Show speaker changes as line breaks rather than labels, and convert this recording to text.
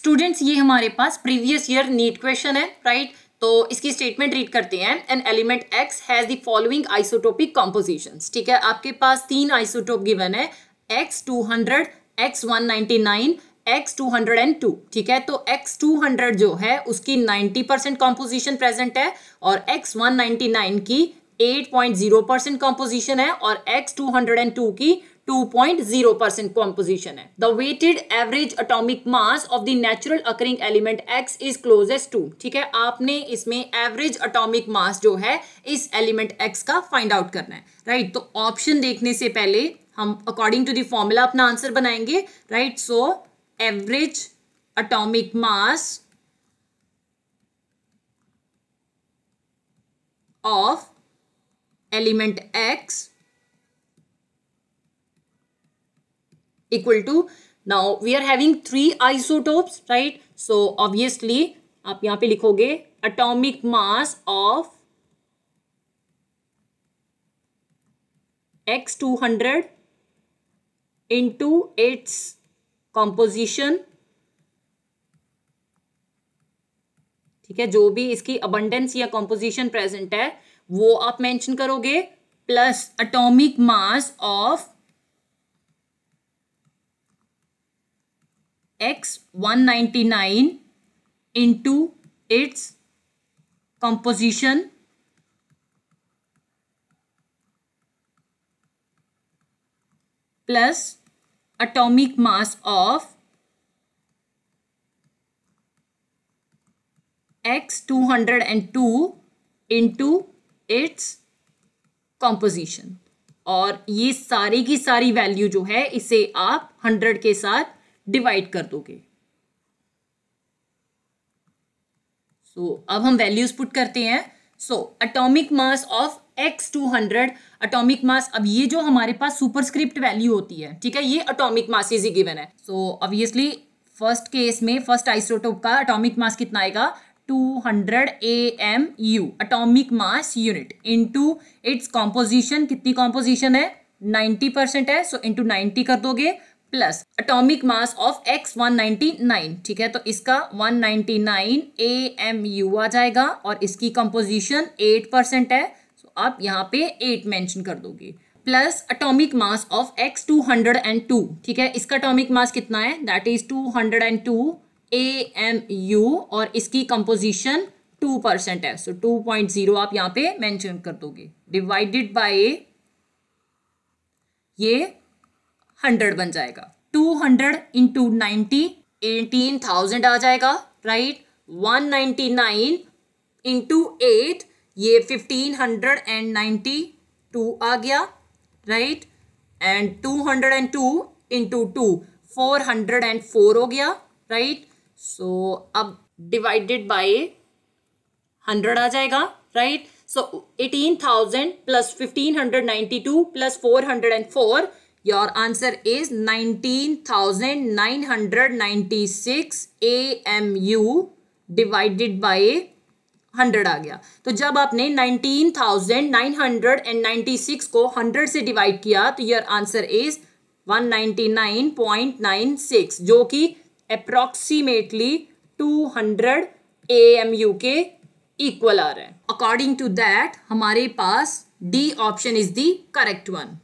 Students ये हमारे पास प्रीवियस ईयर नीट क्वेश्चन है राइट तो इसकी स्टेटमेंट रीड करते हैं an element X has the following isotopic composition ठीक है आपके पास तीन आइसोटोप गिवन है X two hundred X one nine X two hundred and two ठीक है तो एक्स टू हंड्रेड जो है उसकी नाइन्टी परसेंट कॉम्पोजिशन प्रेजेंट है और एक्स वन नाइन्टी नाइन की 8.0 परसेंट कॉम्पोजिशन है और X202 की 2.0 परसेंट कॉम्पोजिशन है the weighted average atomic mass of the natural occurring element X is closest to ठीक है आपने इसमें एवरेज अटोमिक मास जो है इस एलिमेंट X का फाइंड आउट करना है राइट right? तो ऑप्शन देखने से पहले हम अकॉर्डिंग टू द फॉर्मूला अपना आंसर बनाएंगे right so average atomic mass of element X equal to now we are having three isotopes right so obviously आप यहां पे लिखोगे atomic mass of X two hundred into its composition ठीक है जो भी इसकी अबंडेंस या कॉम्पोजिशन प्रेजेंट है वो आप मेंशन करोगे plus atomic mass of X one ninety nine into its composition plus atomic mass of X two hundred and two into its composition और ये सारी की सारी वैल्यू जो है इसे आप हंड्रेड के साथ डिवाइड कर दोगे सो so, अब हम वैल्यूज पुट करते हैं so atomic mass of X two hundred atomic mass अब ये जो हमारे पास सुपरस्क्रिप्ट वैल्यू होती है ठीक है ये अटोमिक मास इज गिवन है सो ऑब्वियसली फर्स्ट केस में फर्स्ट आइसोटोप का अटोमिक मास कितना आएगा 200 AMU atomic mass unit into its composition कितनी कॉम्पोजिशन है 90 परसेंट है सो इनटू 90 कर दोगे plus atomic mass of X 199 ठीक है तो इसका 199 AMU आ जाएगा और इसकी कंपोजिशन 8 परसेंट है सो so आप यहाँ पे 8 मेंशन कर दोगे plus atomic mass of X 202 ठीक है इसका एटॉमिक मास कितना है that is 202 A M U और इसकी कंपोजिशन टू परसेंट है सो टू पॉइंट जीरो आप यहां पे मेंशन कर दोगे डिवाइडेड बाय ये हंड्रेड बन जाएगा two hundred into ninety eighteen thousand आ जाएगा right one ninety nine into eight ये fifteen hundred and ninety two आ गया right and two hundred and two into two four hundred and four हो गया राइट सो so, अब divided by hundred आ जाएगा right so eighteen thousand plus fifteen hundred ninety two plus four hundred and four your answer is nineteen thousand nine hundred ninety six A M U divided by hundred आ गया तो जब आपने nineteen thousand nine hundred and ninety six को hundred से divide किया तो your answer is one ninety nine point nine six जो कि ए 200 यू के इक्वल आ रहे हैं अकॉर्डिंग टू दैट हमारे पास D option is the correct one